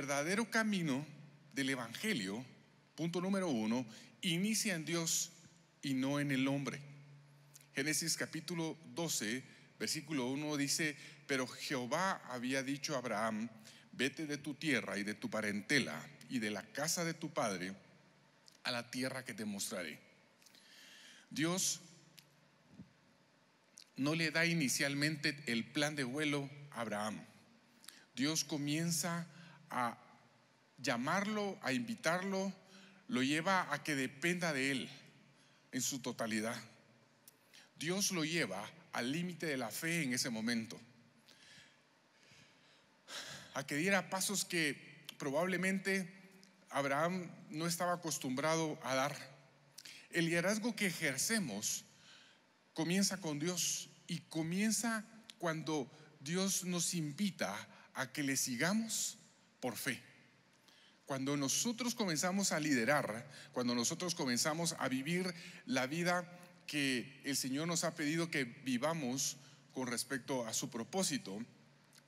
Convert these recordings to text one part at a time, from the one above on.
verdadero camino del Evangelio, punto número uno, inicia en Dios y no en el hombre. Génesis capítulo 12, versículo 1 dice, pero Jehová había dicho a Abraham, vete de tu tierra y de tu parentela y de la casa de tu padre a la tierra que te mostraré. Dios no le da inicialmente el plan de vuelo a Abraham. Dios comienza a llamarlo, a invitarlo, lo lleva a que dependa de Él en su totalidad. Dios lo lleva al límite de la fe en ese momento, a que diera pasos que probablemente Abraham no estaba acostumbrado a dar. El liderazgo que ejercemos comienza con Dios y comienza cuando Dios nos invita a que le sigamos por fe. Cuando nosotros comenzamos a liderar, cuando nosotros comenzamos a vivir la vida que el Señor nos ha pedido que vivamos con respecto a su propósito,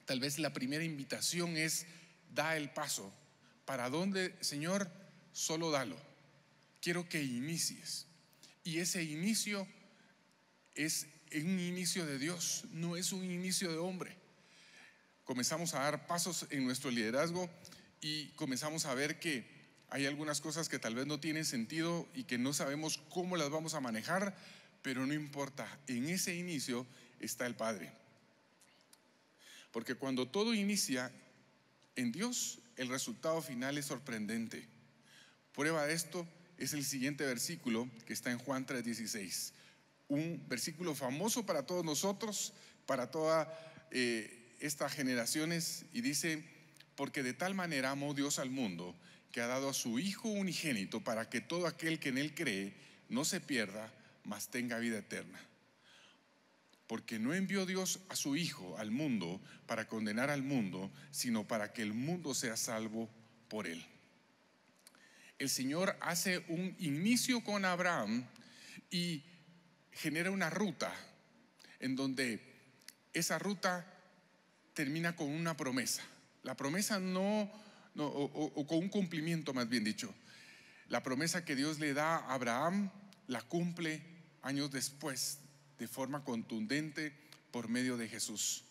tal vez la primera invitación es, da el paso. ¿Para dónde, Señor? Solo dalo. Quiero que inicies. Y ese inicio es un inicio de Dios, no es un inicio de hombre comenzamos a dar pasos en nuestro liderazgo y comenzamos a ver que hay algunas cosas que tal vez no tienen sentido y que no sabemos cómo las vamos a manejar, pero no importa, en ese inicio está el Padre. Porque cuando todo inicia en Dios, el resultado final es sorprendente. Prueba de esto es el siguiente versículo que está en Juan 3:16. Un versículo famoso para todos nosotros, para toda eh, estas generaciones y dice, porque de tal manera amó Dios al mundo que ha dado a su Hijo unigénito para que todo aquel que en Él cree no se pierda, mas tenga vida eterna. Porque no envió Dios a su Hijo al mundo para condenar al mundo, sino para que el mundo sea salvo por Él. El Señor hace un inicio con Abraham y genera una ruta en donde esa ruta termina con una promesa. La promesa no, o, con un cumplimiento más bien dicho. La promesa que Dios le da a Abraham la cumple años después de forma contundente por medio de Jesús.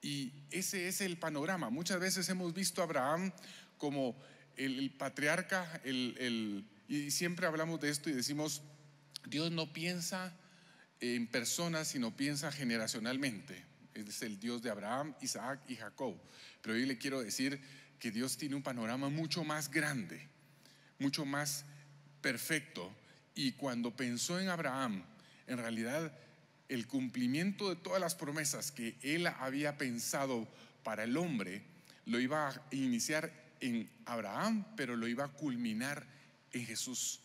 Y ese es el panorama. Muchas veces hemos visto a Abraham como el, patriarca, el, el, y siempre hablamos de esto y decimos, Dios no piensa en personas, sino piensa generacionalmente es el Dios de Abraham, Isaac y Jacob. Pero hoy le quiero decir que Dios tiene un panorama mucho más grande, mucho más perfecto. Y cuando pensó en Abraham, en realidad el cumplimiento de todas las promesas que él había pensado para el hombre, lo iba a iniciar en Abraham, pero lo iba a culminar en Jesús.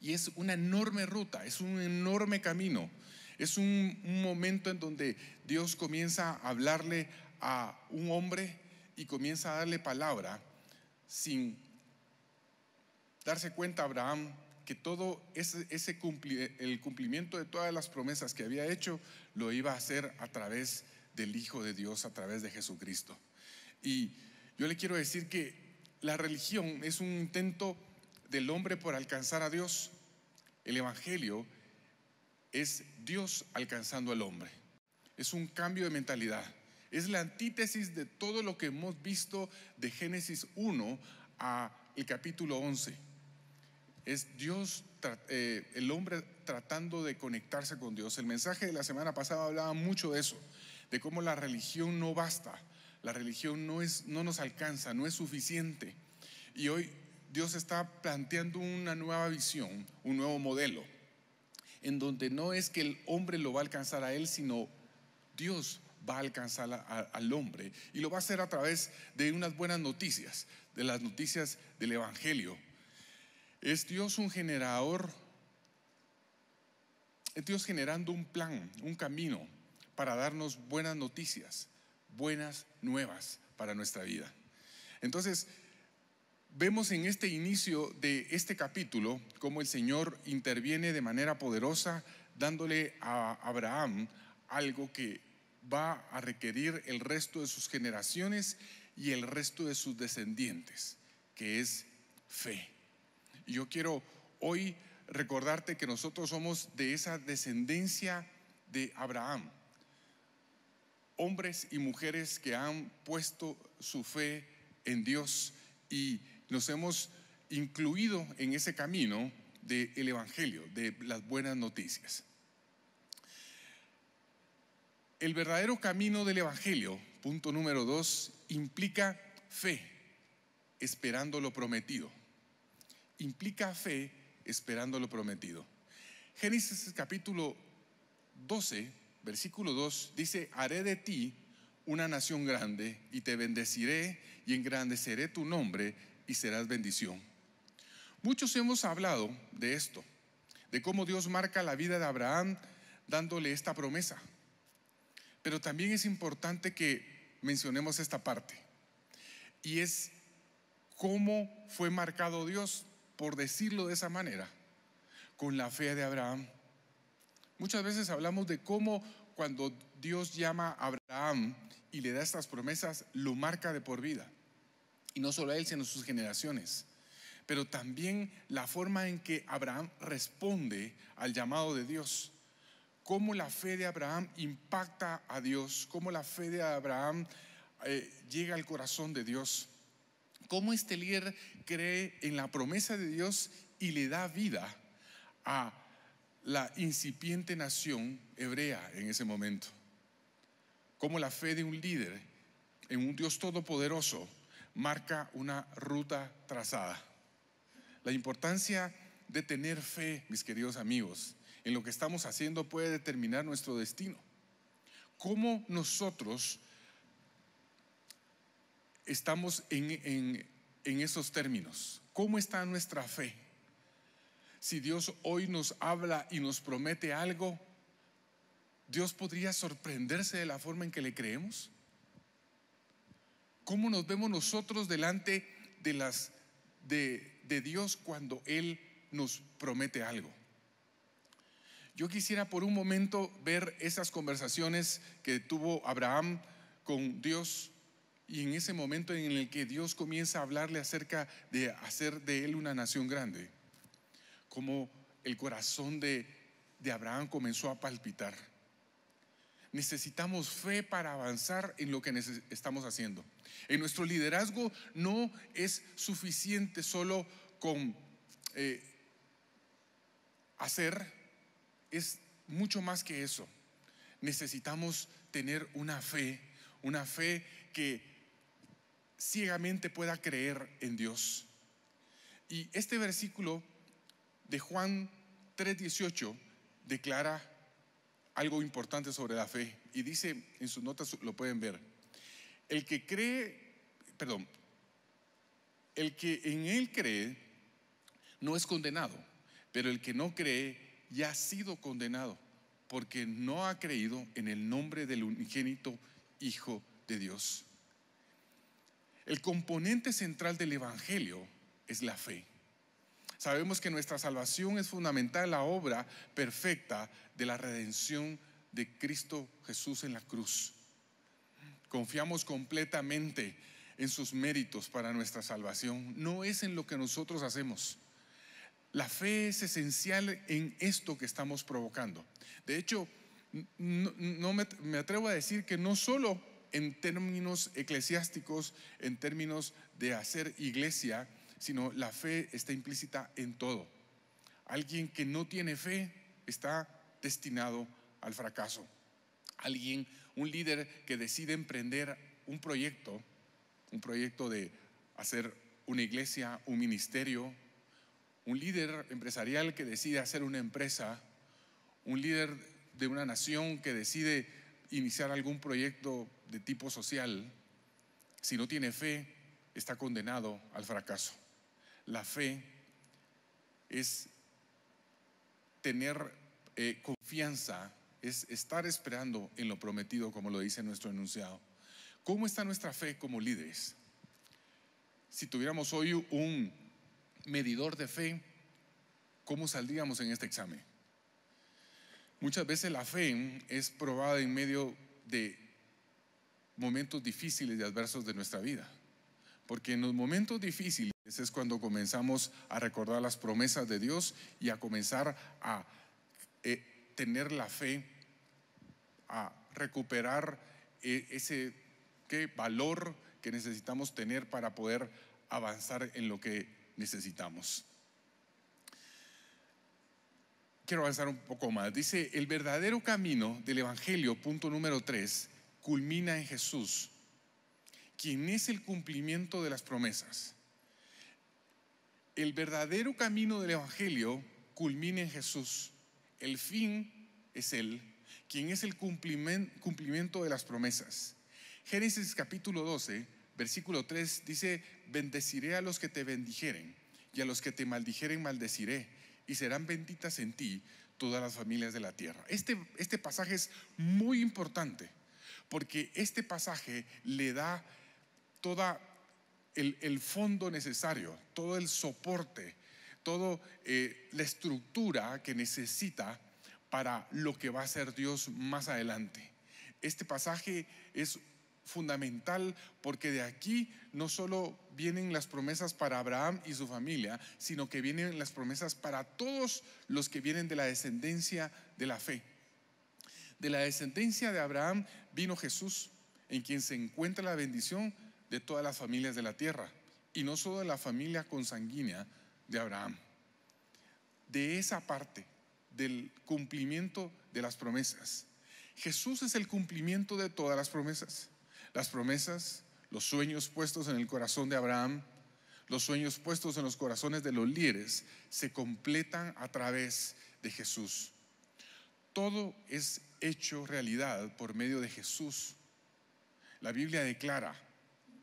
Y es una enorme ruta, es un enorme camino es un, momento en donde Dios comienza a hablarle a un hombre y comienza a darle palabra sin darse cuenta Abraham que todo ese, el cumplimiento de todas las promesas que había hecho lo iba a hacer a través del Hijo de Dios, a través de Jesucristo. Y yo le quiero decir que la religión es un intento del hombre por alcanzar a Dios. El Evangelio es Dios alcanzando al hombre. Es un cambio de mentalidad. Es la antítesis de todo lo que hemos visto de Génesis 1 a el capítulo 11. Es Dios, eh, el hombre tratando de conectarse con Dios. El mensaje de la semana pasada hablaba mucho de eso, de cómo la religión no basta, la religión no, es, no nos alcanza, no es suficiente. Y hoy Dios está planteando una nueva visión, un nuevo modelo en donde no es que el hombre lo va a alcanzar a él, sino Dios va a alcanzar al hombre y lo va a hacer a través de unas buenas noticias, de las noticias del Evangelio. Es Dios un generador, es Dios generando un plan, un camino para darnos buenas noticias, buenas nuevas para nuestra vida. Entonces, Vemos en este inicio de este capítulo cómo el Señor interviene de manera poderosa dándole a Abraham algo que va a requerir el resto de sus generaciones y el resto de sus descendientes, que es fe. Y yo quiero hoy recordarte que nosotros somos de esa descendencia de Abraham, hombres y mujeres que han puesto su fe en Dios y nos hemos incluido en ese camino del Evangelio, de las buenas noticias. El verdadero camino del Evangelio, punto número dos, implica fe, esperando lo prometido. Implica fe, esperando lo prometido. Génesis capítulo 12, versículo 2, dice, haré de ti una nación grande y te bendeciré y engrandeceré tu nombre y serás bendición. Muchos hemos hablado de esto, de cómo Dios marca la vida de Abraham dándole esta promesa. Pero también es importante que mencionemos esta parte. Y es cómo fue marcado Dios, por decirlo de esa manera, con la fe de Abraham. Muchas veces hablamos de cómo cuando Dios llama a Abraham y le da estas promesas, lo marca de por vida y no solo a él, sino a sus generaciones. Pero también la forma en que Abraham responde al llamado de Dios. Cómo la fe de Abraham impacta a Dios, cómo la fe de Abraham eh, llega al corazón de Dios. Cómo este líder cree en la promesa de Dios y le da vida a la incipiente nación hebrea en ese momento. Cómo la fe de un líder en un Dios todopoderoso marca una ruta trazada. La importancia de tener fe, mis queridos amigos, en lo que estamos haciendo puede determinar nuestro destino. ¿Cómo nosotros estamos en, en esos términos? ¿Cómo está nuestra fe? Si Dios hoy nos habla y nos promete algo, ¿Dios podría sorprenderse de la forma en que le creemos? cómo nos vemos nosotros delante de, las, de, Dios cuando Él nos promete algo. Yo quisiera por un momento ver esas conversaciones que tuvo Abraham con Dios y en ese momento en el que Dios comienza a hablarle acerca de hacer de él una nación grande, Cómo el corazón de, de Abraham comenzó a palpitar. Necesitamos fe para avanzar en lo que estamos haciendo. En nuestro liderazgo no es suficiente solo con eh, hacer, es mucho más que eso. Necesitamos tener una fe, una fe que ciegamente pueda creer en Dios. Y este versículo de Juan 3:18 declara algo importante sobre la fe y dice en sus notas, lo pueden ver, el que cree, perdón, el que en él cree no es condenado, pero el que no cree ya ha sido condenado porque no ha creído en el nombre del unigénito Hijo de Dios. El componente central del Evangelio es la fe. Sabemos que nuestra salvación es fundamental la obra perfecta de la redención de Cristo Jesús en la cruz. Confiamos completamente en sus méritos para nuestra salvación, no es en lo que nosotros hacemos. La fe es esencial en esto que estamos provocando. De hecho, no, me, me, atrevo a decir que no solo en términos eclesiásticos, en términos de hacer iglesia, sino la fe está implícita en todo. Alguien que no tiene fe está destinado al fracaso. Alguien, un líder que decide emprender un proyecto, un proyecto de hacer una iglesia, un ministerio, un líder empresarial que decide hacer una empresa, un líder de una nación que decide iniciar algún proyecto de tipo social, si no tiene fe, está condenado al fracaso. La fe es tener eh, confianza, es estar esperando en lo prometido, como lo dice nuestro enunciado. ¿Cómo está nuestra fe como líderes? Si tuviéramos hoy un medidor de fe, ¿cómo saldríamos en este examen? Muchas veces la fe es probada en medio de momentos difíciles y adversos de nuestra vida. Porque en los momentos difíciles ese es cuando comenzamos a recordar las promesas de Dios y a comenzar a eh, tener la fe, a recuperar eh, ese valor que necesitamos tener para poder avanzar en lo que necesitamos. Quiero avanzar un poco más. Dice, el verdadero camino del Evangelio, punto número 3, culmina en Jesús, quien es el cumplimiento de las promesas el verdadero camino del Evangelio culmina en Jesús. El fin es Él, quien es el cumplimiento de las promesas. Génesis capítulo 12, versículo 3 dice, bendeciré a los que te bendijeren y a los que te maldijeren maldeciré y serán benditas en ti todas las familias de la tierra. Este, este pasaje es muy importante porque este pasaje le da toda el, fondo necesario, todo el soporte, toda eh, la estructura que necesita para lo que va a ser Dios más adelante. Este pasaje es fundamental porque de aquí no solo vienen las promesas para Abraham y su familia, sino que vienen las promesas para todos los que vienen de la descendencia de la fe. De la descendencia de Abraham vino Jesús, en quien se encuentra la bendición de todas las familias de la tierra, y no solo de la familia consanguínea de Abraham. De esa parte del cumplimiento de las promesas. Jesús es el cumplimiento de todas las promesas. Las promesas, los sueños puestos en el corazón de Abraham, los sueños puestos en los corazones de los líderes, se completan a través de Jesús. Todo es hecho realidad por medio de Jesús. La Biblia declara,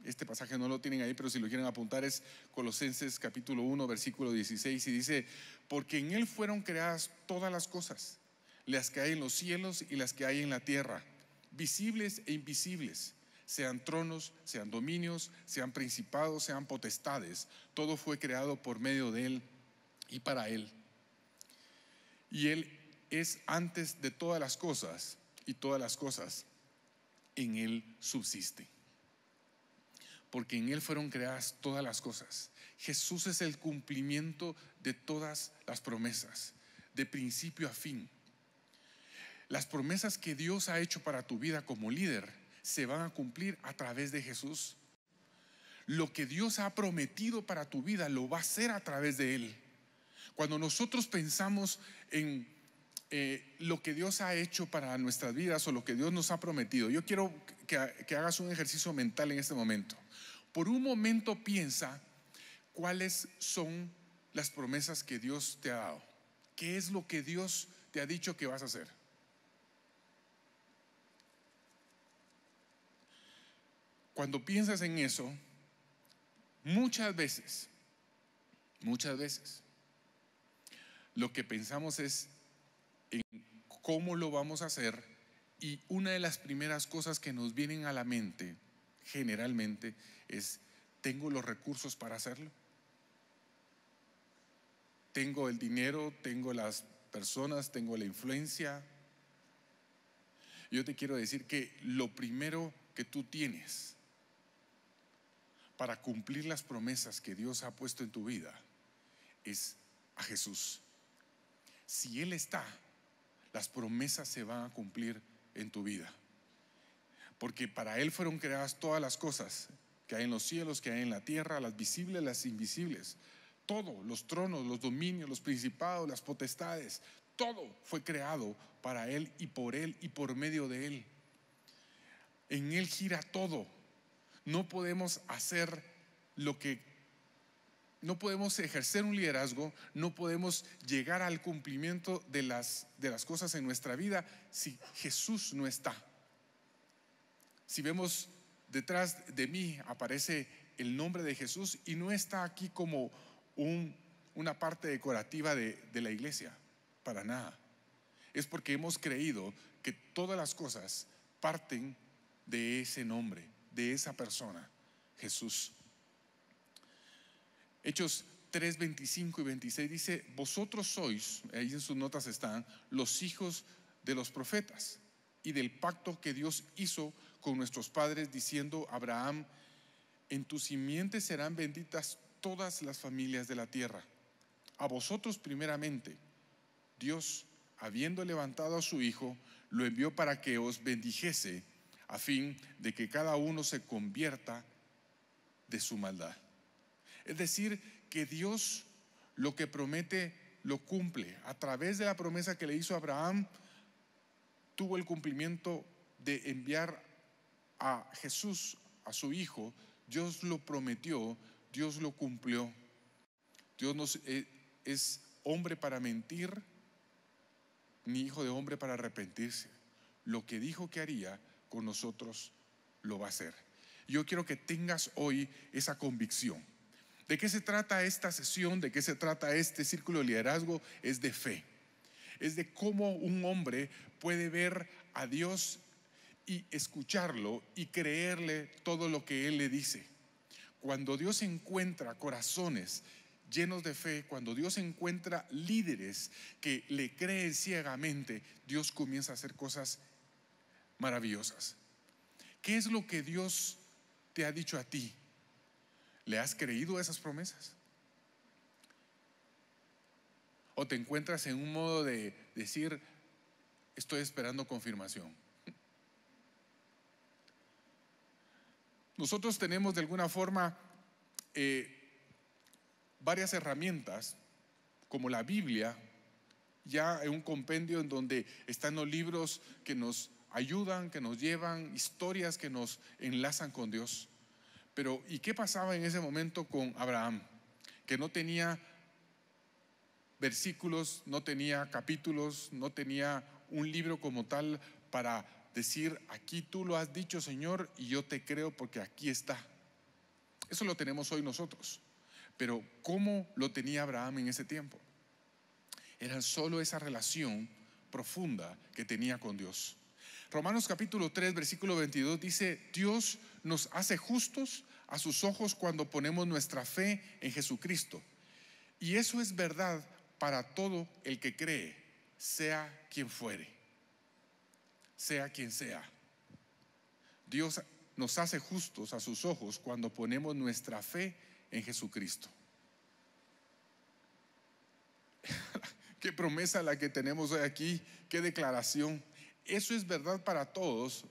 este pasaje no lo tienen ahí, pero si lo quieren apuntar es Colosenses capítulo 1, versículo 16, y dice, porque en Él fueron creadas todas las cosas, las que hay en los cielos y las que hay en la tierra, visibles e invisibles, sean tronos, sean dominios, sean principados, sean potestades, todo fue creado por medio de Él y para Él. Y Él es antes de todas las cosas, y todas las cosas en Él subsisten porque en Él fueron creadas todas las cosas. Jesús es el cumplimiento de todas las promesas, de principio a fin. Las promesas que Dios ha hecho para tu vida como líder se van a cumplir a través de Jesús. Lo que Dios ha prometido para tu vida lo va a hacer a través de Él. Cuando nosotros pensamos en eh, lo que Dios ha hecho para nuestras vidas o lo que Dios nos ha prometido. Yo quiero que hagas un ejercicio mental en este momento. Por un momento piensa cuáles son las promesas que Dios te ha dado. ¿Qué es lo que Dios te ha dicho que vas a hacer? Cuando piensas en eso, muchas veces, muchas veces, lo que pensamos es, en cómo lo vamos a hacer y una de las primeras cosas que nos vienen a la mente generalmente es, ¿tengo los recursos para hacerlo? ¿Tengo el dinero? ¿Tengo las personas? ¿Tengo la influencia? Yo te quiero decir que lo primero que tú tienes para cumplir las promesas que Dios ha puesto en tu vida es a Jesús. Si Él está, las promesas se van a cumplir en tu vida. Porque para Él fueron creadas todas las cosas que hay en los cielos, que hay en la tierra, las visibles, las invisibles. Todo, los tronos, los dominios, los principados, las potestades, todo fue creado para Él y por Él y por medio de Él. En Él gira todo. No podemos hacer lo que no podemos ejercer un liderazgo, no podemos llegar al cumplimiento de las, de las cosas en nuestra vida si Jesús no está. Si vemos detrás de mí aparece el nombre de Jesús y no está aquí como un, una parte decorativa de, de la iglesia, para nada. Es porque hemos creído que todas las cosas parten de ese nombre, de esa persona, Jesús. Hechos 3, 25 y 26 dice, vosotros sois, ahí en sus notas están, los hijos de los profetas y del pacto que Dios hizo con nuestros padres diciendo, Abraham, en tu simiente serán benditas todas las familias de la tierra. A vosotros primeramente, Dios, habiendo levantado a su Hijo, lo envió para que os bendijese, a fin de que cada uno se convierta de su maldad. Es decir, que Dios lo que promete lo cumple. A través de la promesa que le hizo Abraham, tuvo el cumplimiento de enviar a Jesús, a su Hijo. Dios lo prometió, Dios lo cumplió. Dios no eh, es hombre para mentir, ni hijo de hombre para arrepentirse. Lo que dijo que haría con nosotros, lo va a hacer. Yo quiero que tengas hoy esa convicción ¿De qué se trata esta sesión? ¿De qué se trata este círculo de liderazgo? Es de fe. Es de cómo un hombre puede ver a Dios y escucharlo y creerle todo lo que Él le dice. Cuando Dios encuentra corazones llenos de fe, cuando Dios encuentra líderes que le creen ciegamente, Dios comienza a hacer cosas maravillosas. ¿Qué es lo que Dios te ha dicho a ti? ¿Le has creído esas promesas? ¿O te encuentras en un modo de decir, estoy esperando confirmación? Nosotros tenemos de alguna forma eh, varias herramientas, como la Biblia, ya en un compendio en donde están los libros que nos ayudan, que nos llevan, historias que nos enlazan con Dios. Pero ¿y qué pasaba en ese momento con Abraham? Que no tenía versículos, no tenía capítulos, no tenía un libro como tal para decir, aquí tú lo has dicho Señor y yo te creo porque aquí está. Eso lo tenemos hoy nosotros. Pero ¿cómo lo tenía Abraham en ese tiempo? Era solo esa relación profunda que tenía con Dios. Romanos capítulo 3, versículo 22 dice, Dios nos hace justos a sus ojos cuando ponemos nuestra fe en Jesucristo. Y eso es verdad para todo el que cree, sea quien fuere, sea quien sea. Dios nos hace justos a sus ojos cuando ponemos nuestra fe en Jesucristo. qué promesa la que tenemos hoy aquí, qué declaración eso es verdad para todos,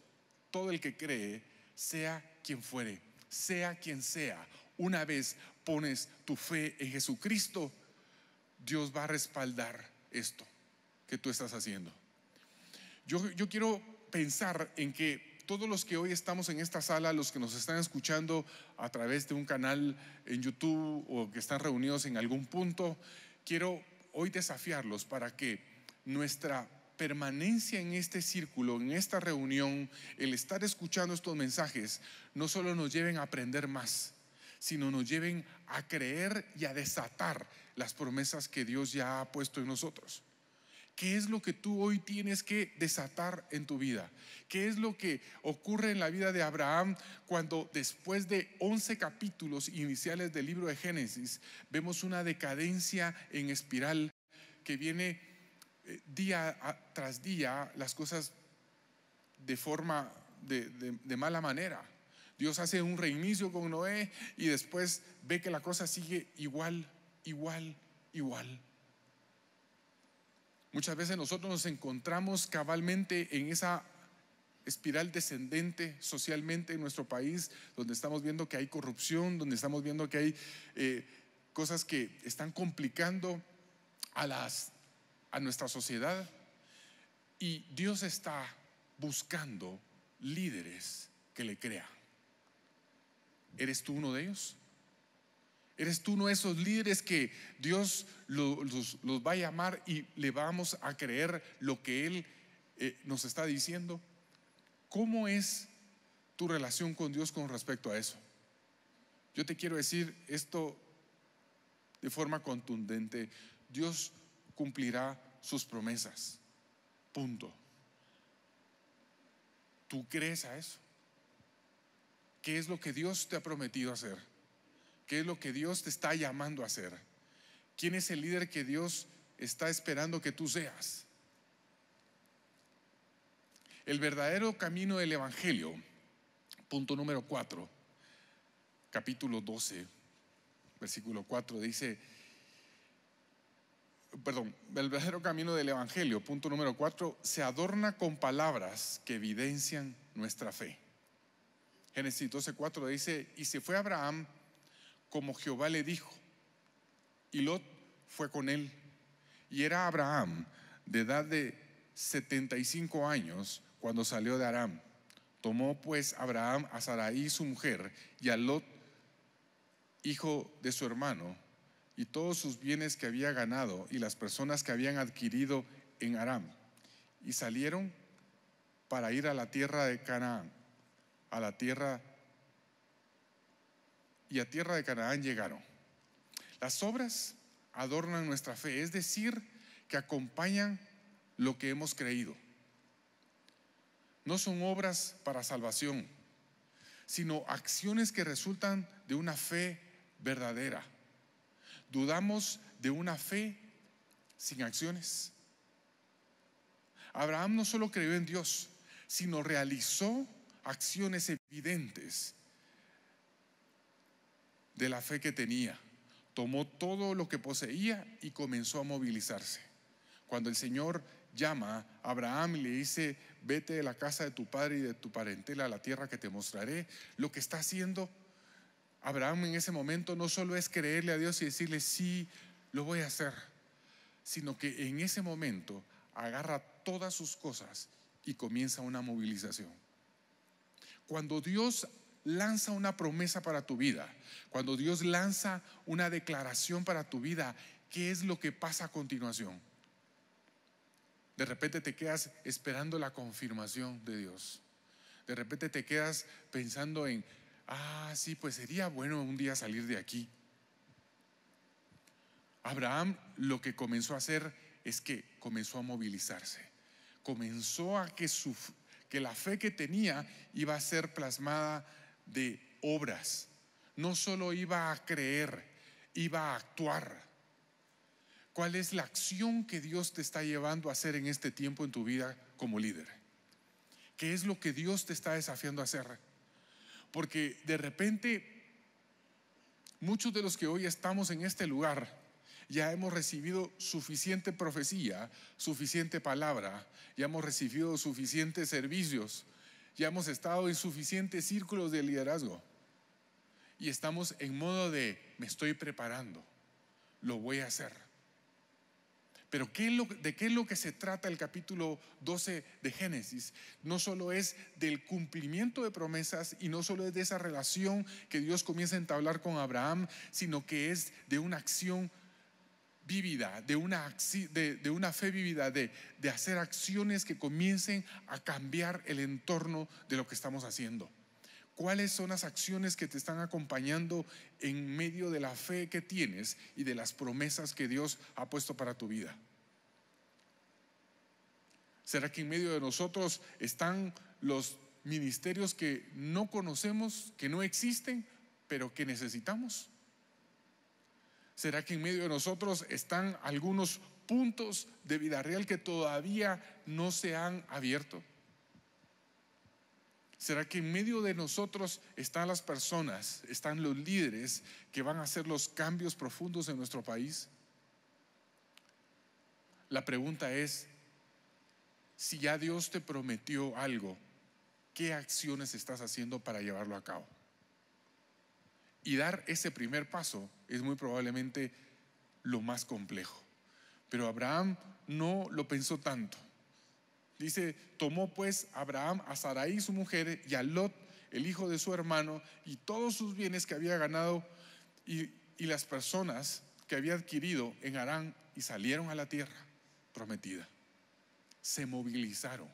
todo el que cree, sea quien fuere, sea quien sea. Una vez pones tu fe en Jesucristo, Dios va a respaldar esto que tú estás haciendo. Yo, quiero pensar en que todos los que hoy estamos en esta sala, los que nos están escuchando a través de un canal en YouTube o que están reunidos en algún punto, quiero hoy desafiarlos para que nuestra permanencia en este círculo, en esta reunión, el estar escuchando estos mensajes, no solo nos lleven a aprender más, sino nos lleven a creer y a desatar las promesas que Dios ya ha puesto en nosotros. ¿Qué es lo que tú hoy tienes que desatar en tu vida? ¿Qué es lo que ocurre en la vida de Abraham cuando después de 11 capítulos iniciales del libro de Génesis vemos una decadencia en espiral que viene eh, día tras día las cosas de forma, de, mala manera. Dios hace un reinicio con Noé y después ve que la cosa sigue igual, igual, igual. Muchas veces nosotros nos encontramos cabalmente en esa espiral descendente socialmente en nuestro país, donde estamos viendo que hay corrupción, donde estamos viendo que hay eh, cosas que están complicando a las a nuestra sociedad y Dios está buscando líderes que le crean. ¿Eres tú uno de ellos? ¿Eres tú uno de esos líderes que Dios los, va a llamar y le vamos a creer lo que Él eh, nos está diciendo? ¿Cómo es tu relación con Dios con respecto a eso? Yo te quiero decir esto de forma contundente. Dios cumplirá sus promesas. Punto. ¿Tú crees a eso? ¿Qué es lo que Dios te ha prometido hacer? ¿Qué es lo que Dios te está llamando a hacer? ¿Quién es el líder que Dios está esperando que tú seas? El verdadero camino del Evangelio, punto número 4, capítulo 12, versículo 4, dice, perdón, el verdadero camino del Evangelio, punto número cuatro, se adorna con palabras que evidencian nuestra fe. Génesis 4 dice, y se fue Abraham como Jehová le dijo, y Lot fue con él. Y era Abraham de edad de 75 años cuando salió de Aram. Tomó pues Abraham a Sarai su mujer y a Lot, hijo de su hermano, y todos sus bienes que había ganado y las personas que habían adquirido en Aram. Y salieron para ir a la tierra de Canaán, a la tierra y a tierra de Canaán llegaron. Las obras adornan nuestra fe, es decir, que acompañan lo que hemos creído. No son obras para salvación, sino acciones que resultan de una fe verdadera Dudamos de una fe sin acciones. Abraham no solo creyó en Dios, sino realizó acciones evidentes de la fe que tenía. Tomó todo lo que poseía y comenzó a movilizarse. Cuando el Señor llama a Abraham y le dice, vete de la casa de tu padre y de tu parentela a la tierra que te mostraré, lo que está haciendo Abraham en ese momento no solo es creerle a Dios y decirle, sí, lo voy a hacer, sino que en ese momento agarra todas sus cosas y comienza una movilización. Cuando Dios lanza una promesa para tu vida, cuando Dios lanza una declaración para tu vida, ¿qué es lo que pasa a continuación? De repente te quedas esperando la confirmación de Dios. De repente te quedas pensando en, ah, sí, pues sería bueno un día salir de aquí. Abraham lo que comenzó a hacer es que comenzó a movilizarse, comenzó a que, que la fe que tenía iba a ser plasmada de obras. No solo iba a creer, iba a actuar. ¿Cuál es la acción que Dios te está llevando a hacer en este tiempo en tu vida como líder? ¿Qué es lo que Dios te está desafiando a hacer? Porque de repente, muchos de los que hoy estamos en este lugar, ya hemos recibido suficiente profecía, suficiente palabra, ya hemos recibido suficientes servicios, ya hemos estado en suficientes círculos de liderazgo. Y estamos en modo de, me estoy preparando, lo voy a hacer pero ¿de qué es lo que se trata el capítulo 12 de Génesis? No solo es del cumplimiento de promesas y no solo es de esa relación que Dios comienza a entablar con Abraham, sino que es de una acción vívida, de una, de, una fe vivida, de hacer acciones que comiencen a cambiar el entorno de lo que estamos haciendo cuáles son las acciones que te están acompañando en medio de la fe que tienes y de las promesas que Dios ha puesto para tu vida. ¿Será que en medio de nosotros están los ministerios que no conocemos, que no existen, pero que necesitamos? ¿Será que en medio de nosotros están algunos puntos de vida real que todavía no se han abierto? ¿Será que en medio de nosotros están las personas, están los líderes que van a hacer los cambios profundos en nuestro país? La pregunta es, si ya Dios te prometió algo, ¿qué acciones estás haciendo para llevarlo a cabo? Y dar ese primer paso es muy probablemente lo más complejo. Pero Abraham no lo pensó tanto. Dice, tomó pues Abraham a Sarai su mujer y a Lot, el hijo de su hermano, y todos sus bienes que había ganado y, y las personas que había adquirido en Harán y salieron a la tierra prometida. Se movilizaron.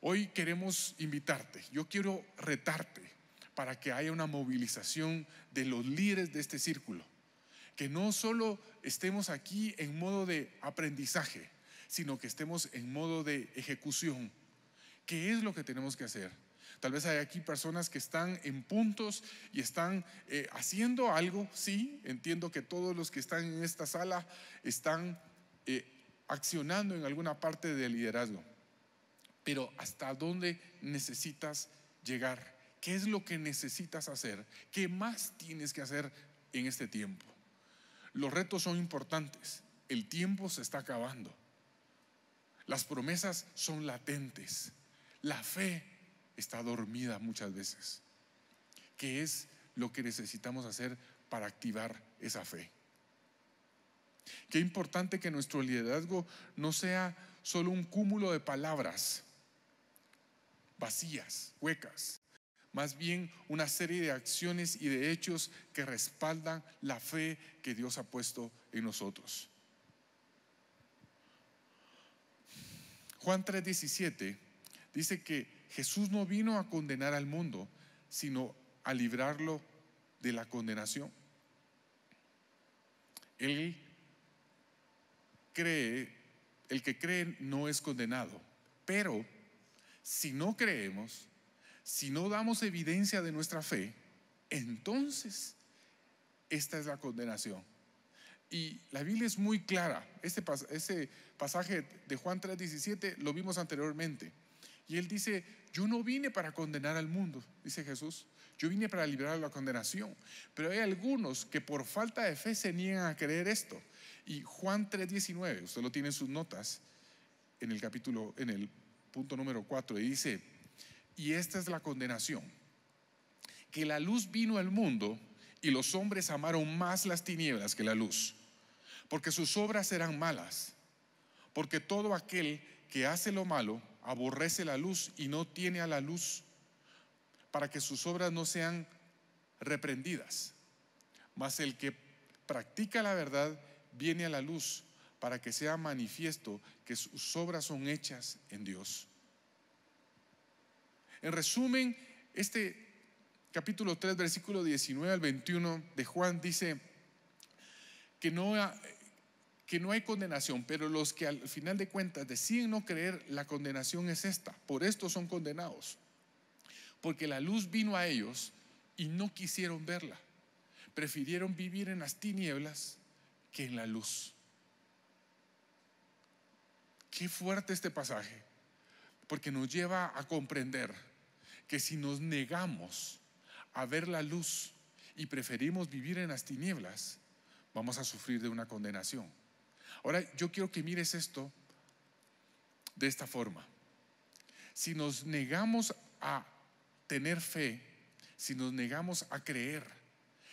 Hoy queremos invitarte, yo quiero retarte para que haya una movilización de los líderes de este círculo. Que no solo estemos aquí en modo de aprendizaje, sino que estemos en modo de ejecución. ¿Qué es lo que tenemos que hacer? Tal vez hay aquí personas que están en puntos y están eh, haciendo algo, sí, entiendo que todos los que están en esta sala están eh, accionando en alguna parte del liderazgo, pero ¿hasta dónde necesitas llegar? ¿Qué es lo que necesitas hacer? ¿Qué más tienes que hacer en este tiempo? Los retos son importantes, el tiempo se está acabando. Las promesas son latentes. La fe está dormida muchas veces. ¿Qué es lo que necesitamos hacer para activar esa fe? Qué importante que nuestro liderazgo no sea solo un cúmulo de palabras vacías, huecas, más bien una serie de acciones y de hechos que respaldan la fe que Dios ha puesto en nosotros. Juan 3:17 dice que Jesús no vino a condenar al mundo, sino a librarlo de la condenación. Él cree, el que cree no es condenado, pero si no creemos, si no damos evidencia de nuestra fe, entonces esta es la condenación, y la Biblia es muy clara. Ese, ese pasaje de Juan 3:17 lo vimos anteriormente. Y él dice, yo no vine para condenar al mundo, dice Jesús. Yo vine para liberar la condenación. Pero hay algunos que por falta de fe se niegan a creer esto. Y Juan 3:19, usted lo tiene en sus notas, en el capítulo, en el punto número 4, y dice, y esta es la condenación, que la luz vino al mundo y los hombres amaron más las tinieblas que la luz porque sus obras serán malas, porque todo aquel que hace lo malo aborrece la luz y no tiene a la luz, para que sus obras no sean reprendidas. Mas el que practica la verdad viene a la luz, para que sea manifiesto que sus obras son hechas en Dios. En resumen, este capítulo 3, versículo 19 al 21 de Juan dice que no que no hay condenación, pero los que al final de cuentas deciden no creer, la condenación es esta. Por esto son condenados. Porque la luz vino a ellos y no quisieron verla. Prefirieron vivir en las tinieblas que en la luz. Qué fuerte este pasaje, porque nos lleva a comprender que si nos negamos a ver la luz y preferimos vivir en las tinieblas, vamos a sufrir de una condenación. Ahora yo quiero que mires esto de esta forma. Si nos negamos a tener fe, si nos negamos a creer,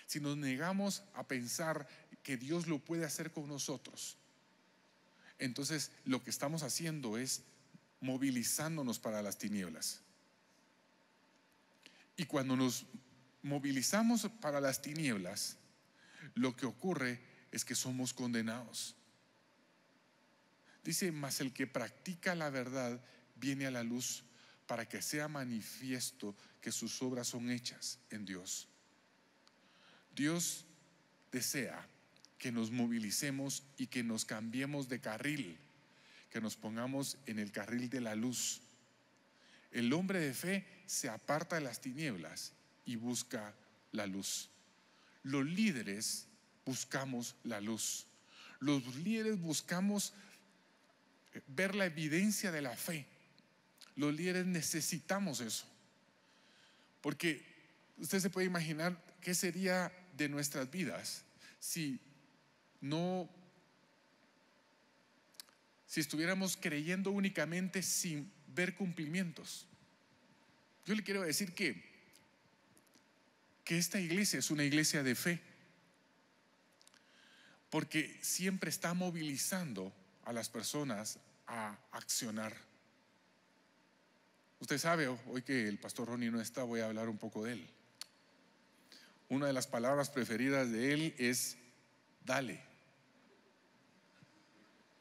si nos negamos a pensar que Dios lo puede hacer con nosotros, entonces lo que estamos haciendo es movilizándonos para las tinieblas. Y cuando nos movilizamos para las tinieblas, lo que ocurre es que somos condenados. Dice, mas el que practica la verdad viene a la luz para que sea manifiesto que sus obras son hechas en Dios. Dios desea que nos movilicemos y que nos cambiemos de carril, que nos pongamos en el carril de la luz. El hombre de fe se aparta de las tinieblas y busca la luz. Los líderes buscamos la luz. Los líderes buscamos ver la evidencia de la fe. Los líderes necesitamos eso. Porque usted se puede imaginar qué sería de nuestras vidas si no si estuviéramos creyendo únicamente sin ver cumplimientos. Yo le quiero decir que, que esta iglesia es una iglesia de fe, porque siempre está movilizando a las personas a accionar. Usted sabe, hoy que el pastor Ronnie no está, voy a hablar un poco de él. Una de las palabras preferidas de él es dale.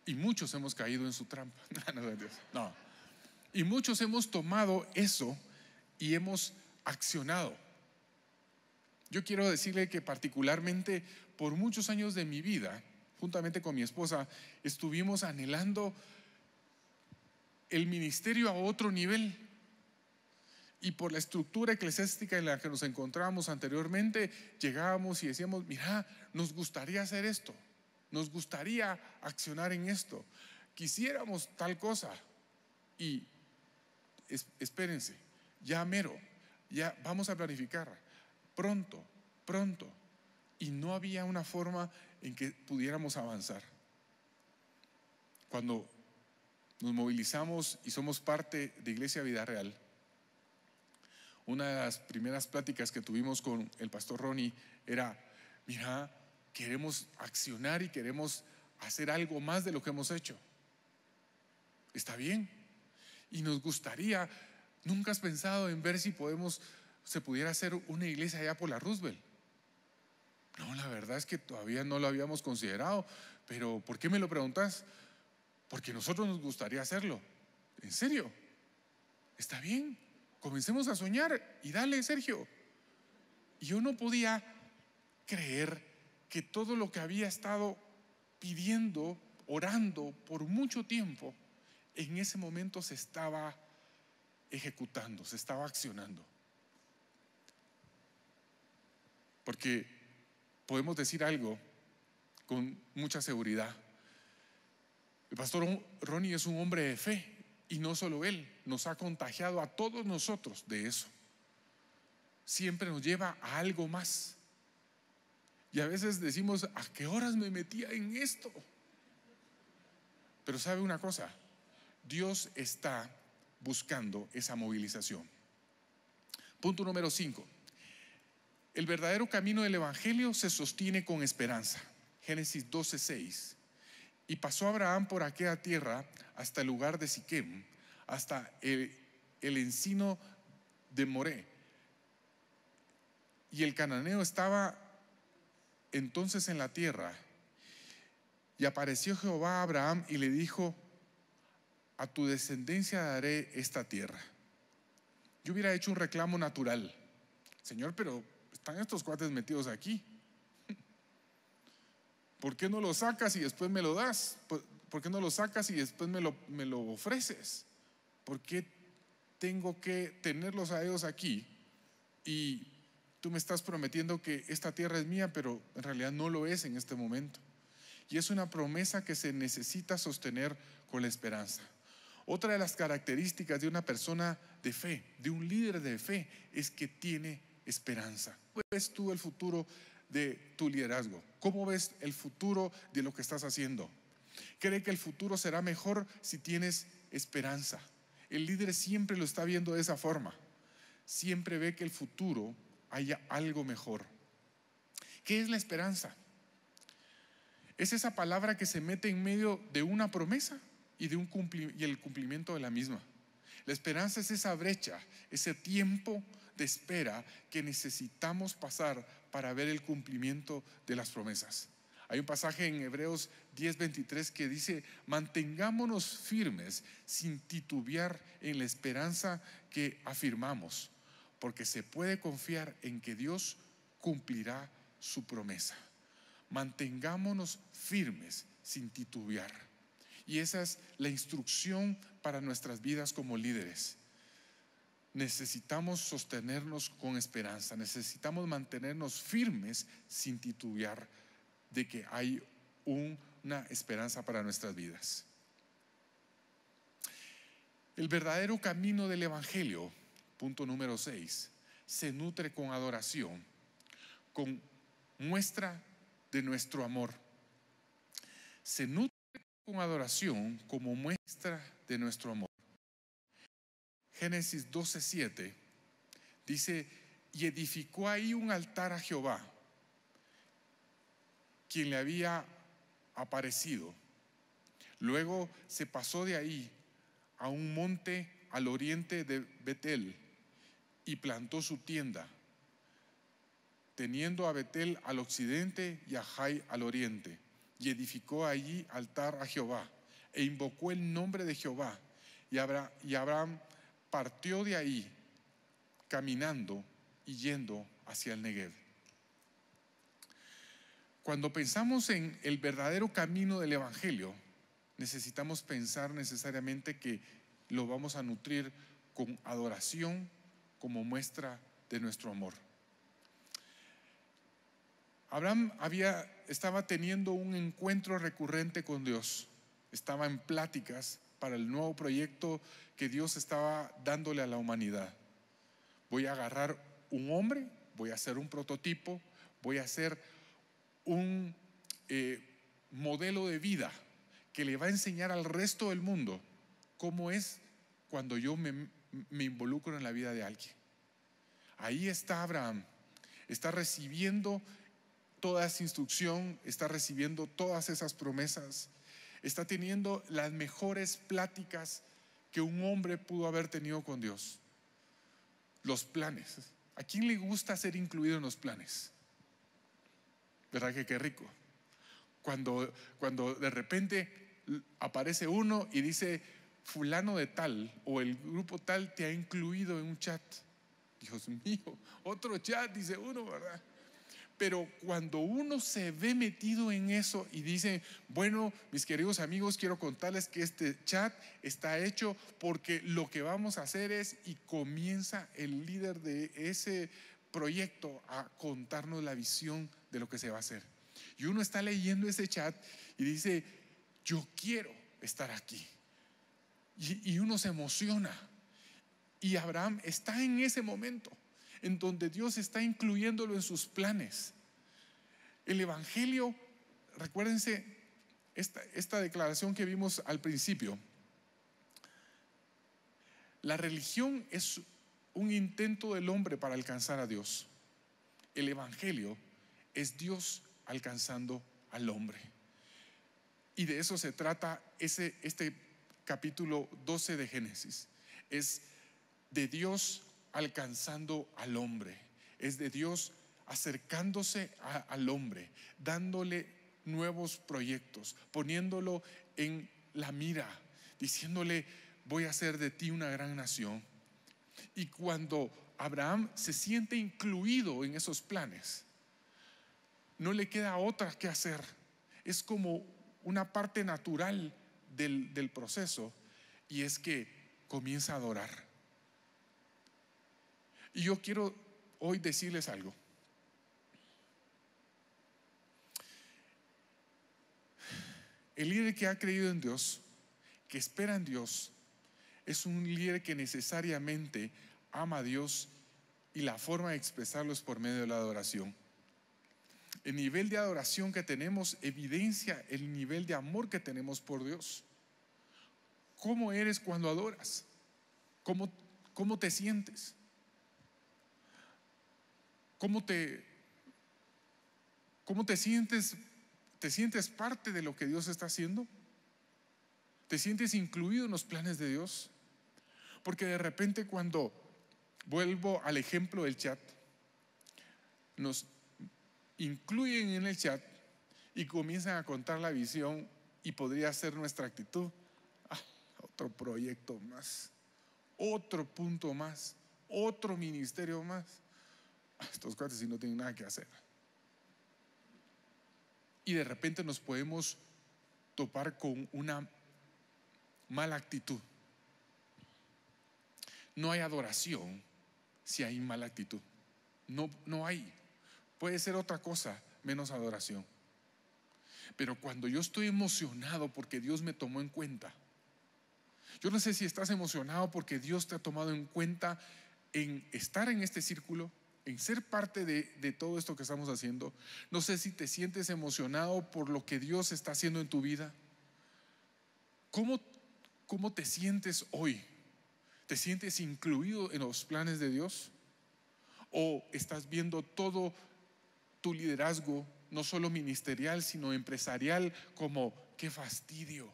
Y muchos hemos caído en su trampa. no. Y muchos hemos tomado eso y hemos accionado. Yo quiero decirle que particularmente por muchos años de mi vida, juntamente con mi esposa, estuvimos anhelando el ministerio a otro nivel. Y por la estructura eclesiástica en la que nos encontramos anteriormente, llegábamos y decíamos, mira, nos gustaría hacer esto, nos gustaría accionar en esto, quisiéramos tal cosa. Y espérense, ya mero, ya vamos a planificar, pronto, pronto. Y no había una forma en que pudiéramos avanzar. Cuando nos movilizamos y somos parte de Iglesia Vida Real. Una de las primeras pláticas que tuvimos con el pastor Ronnie era, mira, queremos accionar y queremos hacer algo más de lo que hemos hecho. Está bien. Y nos gustaría, nunca has pensado en ver si podemos, se pudiera hacer una iglesia allá por la Roosevelt. No, la verdad es que todavía no lo habíamos considerado, pero ¿por qué me lo preguntas? porque nosotros nos gustaría hacerlo. En serio, está bien, comencemos a soñar y dale, Sergio. Y yo no podía creer que todo lo que había estado pidiendo, orando por mucho tiempo, en ese momento se estaba ejecutando, se estaba accionando. Porque podemos decir algo con mucha seguridad. El pastor Ronnie es un hombre de fe y no solo él, nos ha contagiado a todos nosotros de eso. Siempre nos lleva a algo más. Y a veces decimos, ¿a qué horas me metía en esto? Pero sabe una cosa, Dios está buscando esa movilización. Punto número 5. El verdadero camino del Evangelio se sostiene con esperanza. Génesis 12, 6. Y pasó Abraham por aquella tierra hasta el lugar de Siquem, hasta el, encino de Moré. Y el cananeo estaba entonces en la tierra. Y apareció Jehová a Abraham y le dijo, a tu descendencia daré esta tierra. Yo hubiera hecho un reclamo natural. Señor, pero están estos cuates metidos aquí. ¿Por qué no lo sacas y después me lo das? ¿Por, qué no lo sacas y después me lo, me lo ofreces? ¿Por qué tengo que tenerlos a ellos aquí y tú me estás prometiendo que esta tierra es mía, pero en realidad no lo es en este momento? Y es una promesa que se necesita sostener con la esperanza. Otra de las características de una persona de fe, de un líder de fe, es que tiene esperanza. ¿Ves tú el futuro de tu liderazgo? ¿Cómo ves el futuro de lo que estás haciendo? Cree que el futuro será mejor si tienes esperanza. El líder siempre lo está viendo de esa forma. Siempre ve que el futuro haya algo mejor. ¿Qué es la esperanza? Es esa palabra que se mete en medio de una promesa y, de un y el cumplimiento de la misma. La esperanza es esa brecha, ese tiempo de espera que necesitamos pasar para ver el cumplimiento de las promesas. Hay un pasaje en Hebreos 10:23 que dice, mantengámonos firmes sin titubear en la esperanza que afirmamos, porque se puede confiar en que Dios cumplirá su promesa. Mantengámonos firmes sin titubear. Y esa es la instrucción para nuestras vidas como líderes necesitamos sostenernos con esperanza, necesitamos mantenernos firmes sin titubear de que hay una esperanza para nuestras vidas. El verdadero camino del Evangelio, punto número 6, se nutre con adoración, con muestra de nuestro amor. Se nutre con adoración como muestra de nuestro amor. Génesis 12:7, dice, y edificó ahí un altar a Jehová, quien le había aparecido. Luego se pasó de ahí a un monte al oriente de Betel y plantó su tienda, teniendo a Betel al occidente y a Jai al oriente, y edificó allí altar a Jehová, e invocó el nombre de Jehová, y Abraham partió de ahí caminando y yendo hacia el Negev. Cuando pensamos en el verdadero camino del Evangelio, necesitamos pensar necesariamente que lo vamos a nutrir con adoración como muestra de nuestro amor. Abraham había, estaba teniendo un encuentro recurrente con Dios, estaba en pláticas para el nuevo proyecto que Dios estaba dándole a la humanidad. Voy a agarrar un hombre, voy a hacer un prototipo, voy a hacer un eh, modelo de vida que le va a enseñar al resto del mundo cómo es cuando yo me, me involucro en la vida de alguien. Ahí está Abraham, está recibiendo toda esa instrucción, está recibiendo todas esas promesas está teniendo las mejores pláticas que un hombre pudo haber tenido con Dios. Los planes. ¿A quién le gusta ser incluido en los planes? ¿Verdad que qué rico? Cuando, cuando de repente aparece uno y dice, fulano de tal o el grupo tal te ha incluido en un chat. Dios mío, otro chat, dice uno, ¿verdad? Pero cuando uno se ve metido en eso y dice, bueno, mis queridos amigos, quiero contarles que este chat está hecho porque lo que vamos a hacer es, y comienza el líder de ese proyecto a contarnos la visión de lo que se va a hacer. Y uno está leyendo ese chat y dice, yo quiero estar aquí. Y, uno se emociona. Y Abraham está en ese momento en donde Dios está incluyéndolo en sus planes. El Evangelio, recuérdense esta, declaración que vimos al principio, la religión es un intento del hombre para alcanzar a Dios. El Evangelio es Dios alcanzando al hombre. Y de eso se trata ese, este capítulo 12 de Génesis. Es de Dios alcanzando al hombre, es de Dios acercándose al hombre, dándole nuevos proyectos, poniéndolo en la mira, diciéndole, voy a hacer de ti una gran nación. Y cuando Abraham se siente incluido en esos planes, no le queda otra que hacer. Es como una parte natural del, del proceso y es que comienza a adorar y yo quiero hoy decirles algo. El líder que ha creído en Dios, que espera en Dios, es un líder que necesariamente ama a Dios y la forma de expresarlo es por medio de la adoración. El nivel de adoración que tenemos evidencia el nivel de amor que tenemos por Dios. ¿Cómo eres cuando adoras? ¿Cómo, cómo te sientes? cómo te, cómo te sientes, te sientes parte de lo que Dios está haciendo, te sientes incluido en los planes de Dios, porque de repente cuando vuelvo al ejemplo del chat, nos incluyen en el chat y comienzan a contar la visión y podría ser nuestra actitud. Ah, otro proyecto más, otro punto más, otro ministerio más estos cuates si no tienen nada que hacer. Y de repente nos podemos topar con una mala actitud. No hay adoración si hay mala actitud. No, no hay. Puede ser otra cosa menos adoración. Pero cuando yo estoy emocionado porque Dios me tomó en cuenta, yo no sé si estás emocionado porque Dios te ha tomado en cuenta en estar en este círculo, en ser parte de, todo esto que estamos haciendo. No sé si te sientes emocionado por lo que Dios está haciendo en tu vida. ¿Cómo, cómo te sientes hoy? ¿Te sientes incluido en los planes de Dios? ¿O estás viendo todo tu liderazgo, no solo ministerial, sino empresarial, como qué fastidio?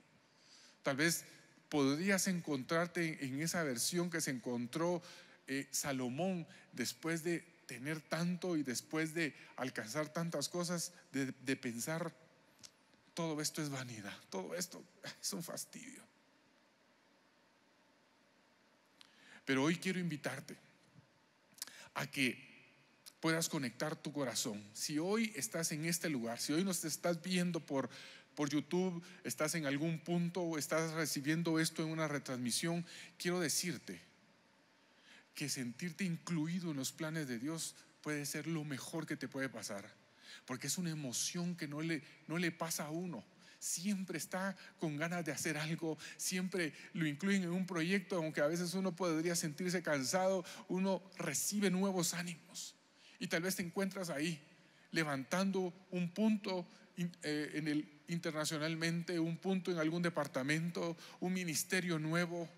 Tal vez podrías encontrarte en esa versión que se encontró eh, Salomón después de tener tanto y después de alcanzar tantas cosas, de, pensar, todo esto es vanidad, todo esto es un fastidio. Pero hoy quiero invitarte a que puedas conectar tu corazón. Si hoy estás en este lugar, si hoy nos estás viendo por, por YouTube, estás en algún punto o estás recibiendo esto en una retransmisión, quiero decirte que sentirte incluido en los planes de Dios puede ser lo mejor que te puede pasar, porque es una emoción que no le, no le pasa a uno. Siempre está con ganas de hacer algo, siempre lo incluyen en un proyecto, aunque a veces uno podría sentirse cansado, uno recibe nuevos ánimos. Y tal vez te encuentras ahí, levantando un punto eh, en el, internacionalmente, un punto en algún departamento, un ministerio nuevo.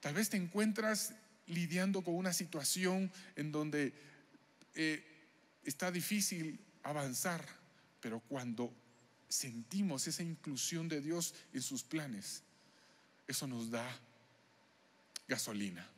Tal vez te encuentras lidiando con una situación en donde eh, está difícil avanzar, pero cuando sentimos esa inclusión de Dios en sus planes, eso nos da gasolina.